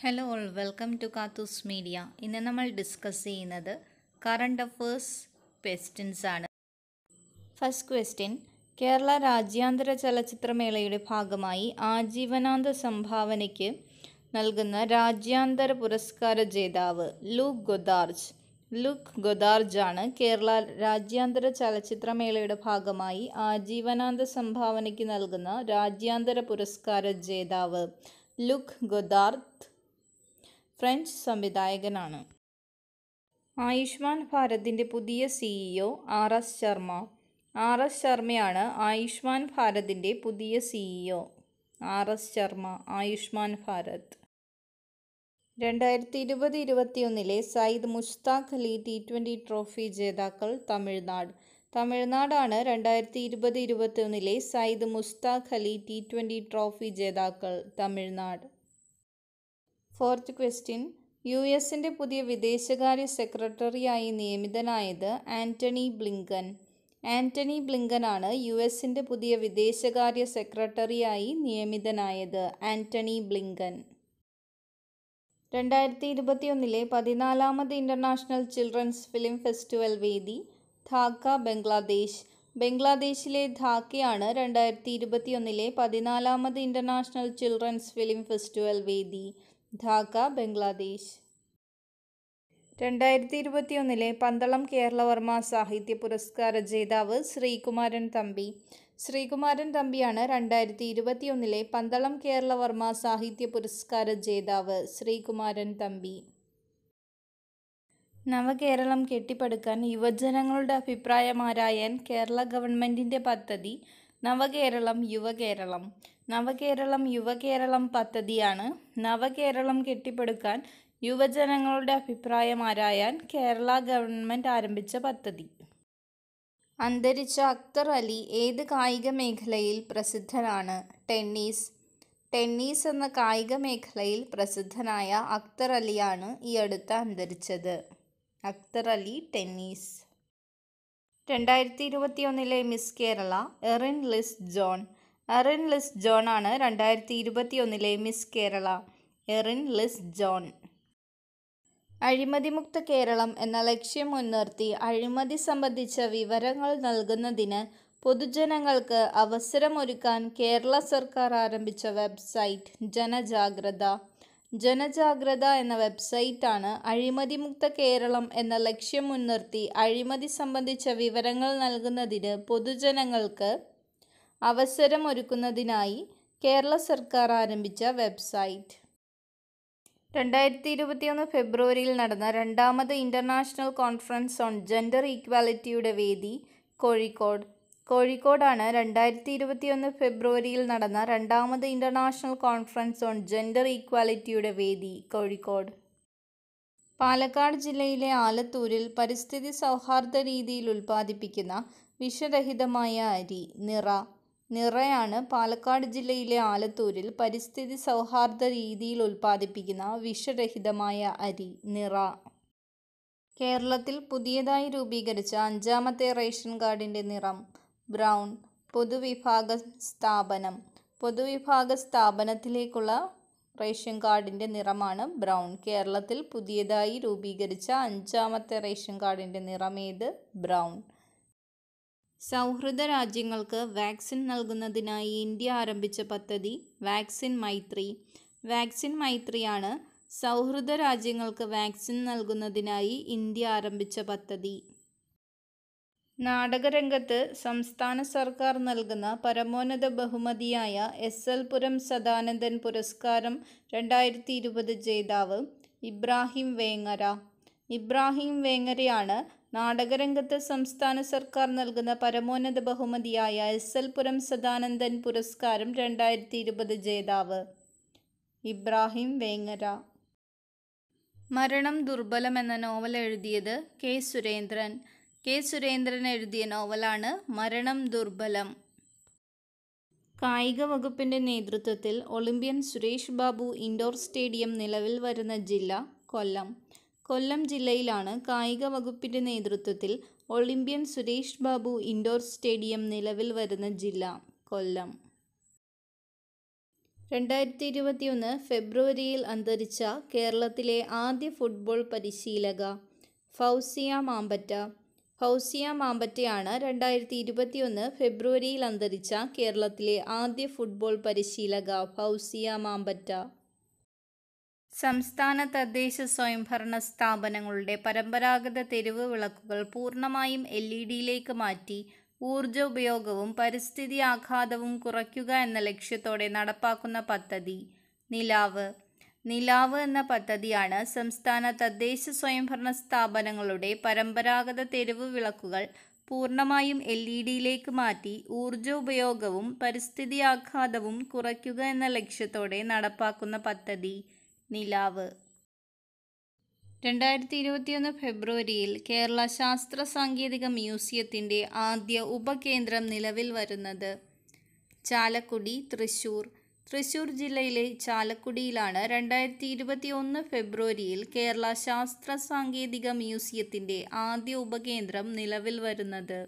hello all welcome to Kathoos media ഇന്ന് നമ്മൾ discuss ചെയ്യുന്നത് കറണ്ട് അഫേഴ്സ് ക്വസ്റ്റ്യൻസ് ആണ് ഫസ്റ്റ് ക്വസ്റ്റ്യൻ കേരള രാജ്യാന്തര ചലച്ചിത്രമേളയുടെ ഭാഗമായി ആജീവനാന്ത സംഭാവനയ്ക്ക് നൽകുന്ന രാജ്യാന്തര പുരസ്കാര ജേതാവ് ലൂക്ക് ഗൊദാർജ് ലുക്ക് ആണ് കേരള രാജ്യാന്തര ചലച്ചിത്രമേളയുടെ ഭാഗമായി ആജീവനാന്ത സംഭാവനയ്ക്ക് നൽകുന്ന രാജ്യാന്തര പുരസ്കാര ജേതാവ് ലുക്ക് ഗൊദാർത്ത് ഫ്രഞ്ച് സംവിധായകനാണ് ആയുഷ്മാൻ ഭാരതിൻ്റെ പുതിയ CEO R S Sharma R S ശർമ്മയാണ് ആയുഷ്മാൻ ഭാരതിൻ്റെ പുതിയ CEO R S Sharma Ayushman Bharat രണ്ടായിരത്തി ഇരുപത് ഇരുപത്തിയൊന്നിലെ Syed Mushtaq Ali T twenty trophy ജേതാക്കൾ തമിഴ്നാട് തമിഴ്നാടാണ് രണ്ടായിരത്തി ഇരുപത് ഇരുപത്തിയൊന്നിലെ Syed Mushtaq Ali T twenty trophy ജേതാക്കൾ തമിഴ്നാട് ഫോർത്ത് ക്വസ്റ്റ്യൻ യു എസിൻ്റെ പുതിയ വിദേശകാര്യ സെക്രട്ടറിയായി നിയമിതനായത് ആൻ്റണി ബ്ലിങ്കൻ ആൻ്റണി ബ്ലിങ്കനാണ് യു എസിൻ്റെ പുതിയ വിദേശകാര്യ സെക്രട്ടറിയായി നിയമിതനായത് ആൻ്റണി ബ്ലിങ്കൻ രണ്ടായിരത്തി ഇരുപത്തിയൊന്നിലെ പതിനാലാമത് ഇൻ്റർനാഷണൽ ചിൽഡ്രൻസ് ഫിലിം ഫെസ്റ്റിവൽ വേദി ധാക്ക ബംഗ്ലാദേശ് ബംഗ്ലാദേശിലെ ധാക്കയാണ് രണ്ടായിരത്തി ഇരുപത്തിയൊന്നിലെ പതിനാലാമത് ഇൻ്റർനാഷണൽ ചിൽഡ്രൻസ് ഫിലിം ഫെസ്റ്റിവൽ വേദി ധാക്ക ബംഗ്ലാദേശ് രണ്ടായിരത്തി ഒന്നിലെ പന്തളം കേരളവർമ്മ സാഹിത്യ പുരസ്കാര ജേതാവ് ശ്രീകുമാരൻ തമ്പി ശ്രീകുമാരൻ തമ്പിയാണ് രണ്ടായിരത്തി ഒന്നിലെ പന്തളം കേരളവർമ്മ സാഹിത്യ പുരസ്കാര ജേതാവ് ശ്രീകുമാരൻ തമ്പി നവകേരളം കെട്ടിപ്പടുക്കാൻ യുവജനങ്ങളുടെ അഭിപ്രായമാരായാൻ കേരള ഗവൺമെൻറ്റിൻ്റെ പദ്ധതി നവകേരളം യുവകേരളം നവകേരളം യുവകേരളം പദ്ധതിയാണ് നവകേരളം കെട്ടിപ്പടുക്കാൻ യുവജനങ്ങളുടെ അഭിപ്രായം ആരായാൻ കേരള ഗവൺമെൻറ് ആരംഭിച്ച പദ്ധതി അന്തരിച്ച അക്തർ അലി ഏത് കായിക മേഖലയിൽ പ്രസിദ്ധനാണ് ടെന്നീസ് ടെന്നീസ് എന്ന കായിക മേഖലയിൽ പ്രസിദ്ധനായ അക്തർ അലിയാണ് ഈ അടുത്ത് അന്തരിച്ചത് അക്തർ അലി ടെന്നീസ് രണ്ടായിരത്തി ഇരുപത്തിയൊന്നിലെ Miss Kerala Erin Liz John Erin Liz John ആണ് രണ്ടായിരത്തി ഇരുപത്തി ഒന്നിലെ Miss Kerala Erin Liz John അഴിമതിമുക്ത കേരളം എന്ന ലക്ഷ്യം മുൻനിർത്തി അഴിമതി സംബന്ധിച്ച വിവരങ്ങൾ നൽകുന്നതിന് പൊതുജനങ്ങൾക്ക് അവസരമൊരുക്കാൻ കേരള സർക്കാർ ആരംഭിച്ച വെബ്സൈറ്റ് ജനജാഗ്രത ജനജാഗ്രത എന്ന വെബ്സൈറ്റാണ് അഴിമതിമുക്ത കേരളം എന്ന ലക്ഷ്യം മുൻനിർത്തി അഴിമതി സംബന്ധിച്ച വിവരങ്ങൾ നൽകുന്നതിന് പൊതുജനങ്ങൾക്ക് അവസരമൊരുക്കുന്നതിനായി കേരള സർക്കാർ ആരംഭിച്ച വെബ്സൈറ്റ് രണ്ടായിരത്തി ഇരുപത്തിയൊന്ന് ഫെബ്രുവരിയിൽ നടന്ന രണ്ടാമത് ഇൻ്റർനാഷണൽ കോൺഫറൻസ് ഓൺ ജെൻഡർ ഈക്വാലിറ്റിയുടെ വേദി കോഴിക്കോട് കോഴിക്കോടാണ് രണ്ടായിരത്തി ഇരുപത്തിയൊന്ന് ഫെബ്രുവരിയിൽ നടന്ന രണ്ടാമത് ഇൻ്റർനാഷണൽ കോൺഫറൻസ് ഓൺ ജെൻഡർ ഈക്വാലിറ്റിയുടെ വേദി കോഴിക്കോട് പാലക്കാട് ജില്ലയിലെ ആലത്തൂരിൽ പരിസ്ഥിതി സൗഹാർദ്ദ രീതിയിൽ ഉൽപ്പാദിപ്പിക്കുന്ന വിഷരഹിതമായ അരി നിറ നിറയാണ് പാലക്കാട് ജില്ലയിലെ ആലത്തൂരിൽ പരിസ്ഥിതി സൗഹാർദ്ദ രീതിയിൽ ഉൽപ്പാദിപ്പിക്കുന്ന വിഷരഹിതമായ അരി നിറ കേരളത്തിൽ പുതിയതായി രൂപീകരിച്ച അഞ്ചാമത്തെ റേഷൻ കാർഡിൻ്റെ നിറം ബ്രൗൺ പൊതുവിഭാഗ സ്ഥാപനം പൊതുവിഭാഗ സ്ഥാപനത്തിലേക്കുള്ള റേഷൻ കാർഡിൻ്റെ നിറമാണ് ബ്രൗൺ കേരളത്തിൽ പുതിയതായി രൂപീകരിച്ച അഞ്ചാമത്തെ റേഷൻ കാർഡിൻ്റെ നിറമേത് ബ്രൗൺ സൗഹൃദ രാജ്യങ്ങൾക്ക് വാക്സിൻ നൽകുന്നതിനായി ഇന്ത്യ ആരംഭിച്ച പദ്ധതി വാക്സിൻ മൈത്രി വാക്സിൻ മൈത്രിയാണ് സൗഹൃദ രാജ്യങ്ങൾക്ക് വാക്സിൻ നൽകുന്നതിനായി ഇന്ത്യ ആരംഭിച്ച പദ്ധതി നാടകരംഗത്ത് സംസ്ഥാന സർക്കാർ നൽകുന്ന പരമോന്നത ബഹുമതിയായ എസ് എൽ പുരം സദാനന്ദൻ പുരസ്കാരം രണ്ടായിരത്തി ഇരുപത് ജേതാവ് ഇബ്രാഹിം വേങ്ങര ഇബ്രാഹിം വേങ്ങരയാണ് നാടകരംഗത്ത് സംസ്ഥാന സർക്കാർ നൽകുന്ന പരമോന്നത ബഹുമതിയായ എസ് എൽ പുരം സദാനന്ദൻ പുരസ്കാരം രണ്ടായിരത്തി ഇരുപത് ജേതാവ് ഇബ്രാഹിം വേങ്ങര മരണം ദുർബലം എന്ന നോവൽ എഴുതിയത് കെ സുരേന്ദ്രൻ കെ സുരേന്ദ്രൻ എഴുതിയ നോവലാണ് മരണം ദുർബലം കായിക വകുപ്പിൻ്റെ നേതൃത്വത്തിൽ Olympian Suresh Babu indoor stadium നിലവിൽ വരുന്ന ജില്ല കൊല്ലം കൊല്ലം ജില്ലയിലാണ് കായിക വകുപ്പിന്റെ നേതൃത്വത്തിൽ Olympian Suresh Babu indoor stadium നിലവിൽ വരുന്ന ജില്ല കൊല്ലം രണ്ടായിരത്തി ഇരുപത്തിയൊന്ന് ഫെബ്രുവരിയിൽ അന്തരിച്ച കേരളത്തിലെ ആദ്യ ഫുട്ബോൾ പരിശീലക ഫൗസിയ മാമ്പറ്റ ഫൗസിയ മാമ്പറ്റയാണ് രണ്ടായിരത്തി ഇരുപത്തിയൊന്ന് ഫെബ്രുവരിയിൽ അന്തരിച്ച കേരളത്തിലെ ആദ്യ ഫുട്ബോൾ പരിശീലക ഫൗസിയ മാമ്പറ്റ സംസ്ഥാന തദ്ദേശ സ്വയംഭരണ സ്ഥാപനങ്ങളുടെ പരമ്പരാഗത തെരുവ് വിളക്കുകൾ പൂർണ്ണമായും എൽ ഇ ഡിയിലേക്ക് മാറ്റി ഊർജ്ജോപയോഗവും പരിസ്ഥിതി ആഘാതവും കുറയ്ക്കുക എന്ന ലക്ഷ്യത്തോടെ നടപ്പാക്കുന്ന പദ്ധതി നിലാവ് നിലാവ് എന്ന പദ്ധതിയാണ് സംസ്ഥാന തദ്ദേശ സ്വയംഭരണ സ്ഥാപനങ്ങളുടെ പരമ്പരാഗത തെരുവ് വിളക്കുകൾ പൂർണ്ണമായും എൽ ഇ ഡിയിലേക്ക് മാറ്റി ഊർജ്ജോപയോഗവും പരിസ്ഥിതി ആഘാതവും കുറയ്ക്കുക എന്ന ലക്ഷ്യത്തോടെ നടപ്പാക്കുന്ന പദ്ധതി നിലാവ് രണ്ടായിരത്തി ഇരുപത്തിയൊന്ന് ഫെബ്രുവരിയിൽ കേരള ശാസ്ത്ര സാങ്കേതിക മ്യൂസിയത്തിൻ്റെ ആദ്യ ഉപകേന്ദ്രം നിലവിൽ വരുന്നത് ചാലക്കുടി തൃശൂർ തൃശൂർ ജില്ലയിലെ ചാലക്കുടിയിലാണ് രണ്ടായിരത്തി ഇരുപത്തി ഒന്ന് ഫെബ്രുവരിയിൽ കേരള ശാസ്ത്ര സാങ്കേതിക മ്യൂസിയത്തിൻ്റെ ആദ്യ ഉപകേന്ദ്രം നിലവിൽ വരുന്നത്